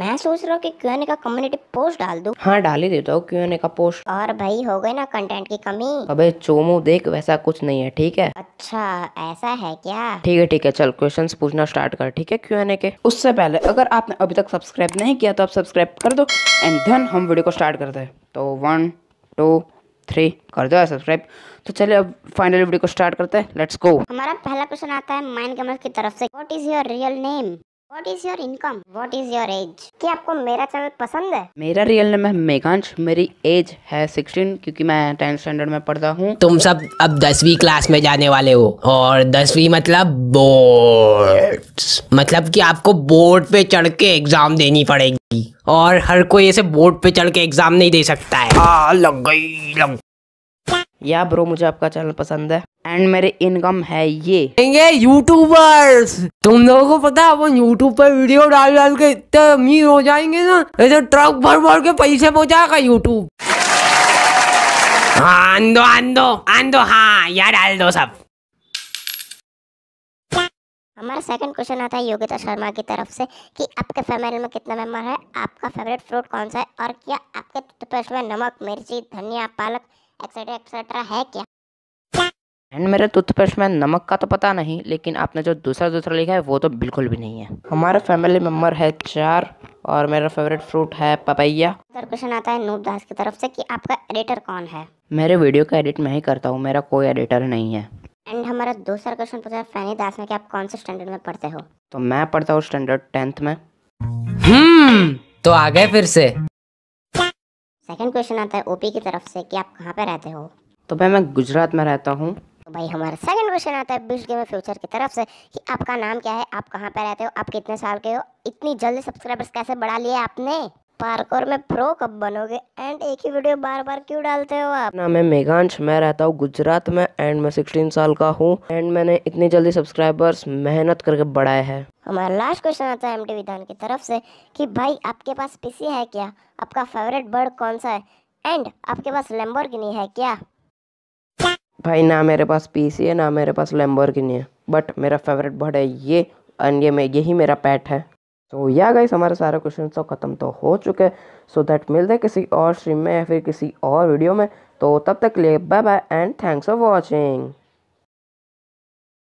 मैं सोच रहा हूँ कि क्यूएनए का कम्युनिटी पोस्ट डाल दू हाँ डाल ही देता हूँ क्यूएनए का पोस्ट और भाई हो गए ना कंटेंट की कमी अबे चोमू देख वैसा कुछ नहीं है ठीक है अच्छा ऐसा है क्या ठीक है ठीक है चल क्वेश्चंस पूछना स्टार्ट कर ठीक है क्यूएनए के उससे पहले अगर आपने अभी तक सब्सक्राइब नहीं किया तो आप सब्सक्राइब कर दो एंड देन हम वीडियो को स्टार्ट करते हैं तो वन टू थ्री कर दो सब्सक्राइब तो चलिए अब फाइनल वीडियो को स्टार्ट करते हैं लेट्स गो हमारा पहला क्वेश्चन आता है माइंड गेमर की तरफ से what is your real name what is your income what is your age क्या आपको मेरा चैनल पसंद है मेरा रियल नेम है मेघांश मेरी एज है 16 क्योंकि मैं टेंथ स्टैंडर्ड में पढ़ता हूँ तुम सब अब दसवीं क्लास में जाने वाले हो और दसवीं मतलब बोर्ड मतलब कि आपको बोर्ड पे चढ़ के एग्जाम देनी पड़ेगी और हर कोई ऐसे बोर्ड पे चढ़ के एग्जाम नहीं दे सकता है आ, हाँ, लग गई लग या ब्रो मुझे आपका चैनल पसंद है एंड मेरे इनकम है ये यूट्यूबर्स तुम लोगों को पता है अपन यूट्यूब पर वीडियो डाल डाल के इतने अमीर हो जाएंगे ना ऐसे ट्रक भर भर के पैसे पहुंचाएगा यूट्यूब हाँ दो आन दो आन दो हाँ या डाल दो सब हमारा सेकंड क्वेश्चन आता है योगिता शर्मा की तरफ से कि आपके फैमिली में कितना मेंबर है आपका फेवरेट फ्रूट कौन सा है और क्या आपके टूथपेस्ट में नमक मिर्ची धनिया पालक एक्सेट्रा एक्सेट्रा है क्या एंड मेरे टूथपेस्ट में नमक का तो पता नहीं लेकिन आपने जो दूसरा दूसरा लिखा है वो तो बिल्कुल भी नहीं है हमारे फैमिली मेम्बर है चार और मेरा फेवरेट फ्रूट है पपैया अगर क्वेश्चन आता है नूप दास की तरफ से कि आपका एडिटर कौन है मेरे वीडियो का एडिट मैं ही करता हूँ मेरा कोई एडिटर नहीं है एंड हमारा दूसरा क्वेश्चन पूछा फैनी दास में कि आप कौन से स्टैंडर्ड में पढ़ते हो तो मैं पढ़ता हूँ स्टैंडर्ड टेंथ में हम्म तो आ गए फिर से सेकंड क्वेश्चन आता है ओपी की तरफ से कि आप कहाँ पे रहते हो तो भाई मैं गुजरात में रहता हूँ तो भाई हमारा सेकंड क्वेश्चन आता है बिस्ट गेम फ्यूचर की तरफ से कि आपका नाम क्या है आप कहाँ पे रहते हो आप कितने साल के हो इतनी जल्दी सब्सक्राइबर्स कैसे बढ़ा लिए आपने पार्कोर में प्रो कब बनोगे एंड एक ही वीडियो बार बार क्यों डालते हो आप ना मैं मेघांश मैं रहता हूँ गुजरात में एंड मैं सिक्सटीन साल का हूँ एंड मैंने इतनी जल्दी सब्सक्राइबर्स मेहनत करके बढ़ाए हैं हमारा लास्ट क्वेश्चन आता है एमटी विधान की तरफ से कि भाई आपके पास पीसी है क्या आपका फेवरेट बर्ड कौन सा है एंड आपके पास लेम्बोर है क्या भाई ना मेरे पास पीसी है ना मेरे पास लेम्बोर है बट मेरा फेवरेट बर्ड है ये एंड ये यही मेरा पैट है तो या गाइस हमारे सारे क्वेश्चन तो ख़त्म तो हो चुके हैं सो दैट मिलते हैं किसी और स्ट्रीम में या फिर किसी और वीडियो में तो तब तक लिए bye bye and thanks for watching